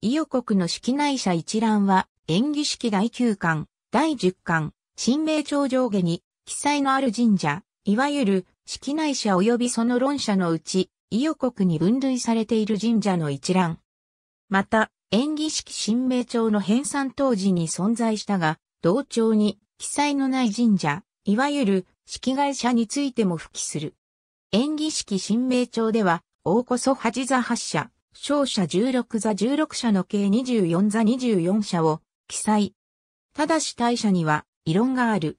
伊予国の式内社一覧は、演技式第9巻、第10巻、新名帳上下に、記載のある神社、いわゆる、式内社及びその論者のうち、伊予国に分類されている神社の一覧。また、演技式新名帳の編纂当時に存在したが、同帳に、記載のない神社、いわゆる、式外社についても付記する。演技式新名帳では、大こそ八座発射。勝者16座16社の計24座24社を記載。ただし大社には異論がある。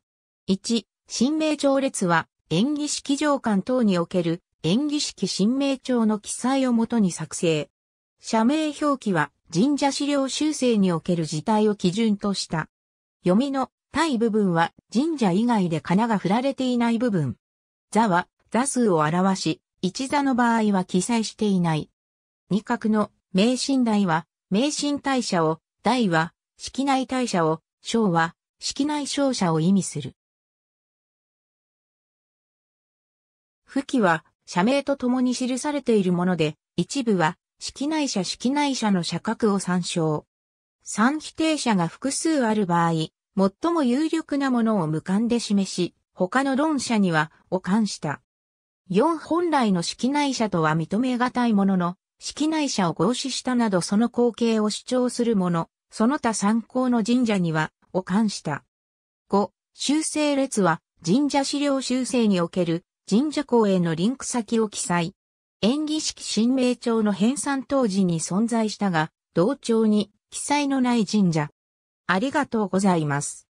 1、新名帳列は演技式上官等における演技式新名帳の記載をもとに作成。社名表記は神社資料修正における事態を基準とした。読みの対部分は神社以外で金が振られていない部分。座は座数を表し、一座の場合は記載していない。二角の名神大は、名神大社を、大は、式内大社を、小は、式内小社を意味する。付記は、社名と共に記されているもので、一部は、式内社式内社の社格を参照。三否定者が複数ある場合、最も有力なものを無観で示し、他の論者には、を冠した。四本来の式内社とは認めがたいものの、式内者を合祀したなどその光景を主張する者、その他参考の神社には、を冠した。5、修正列は、神社資料修正における、神社公へのリンク先を記載。演技式新名帳の編纂当時に存在したが、同帳に記載のない神社。ありがとうございます。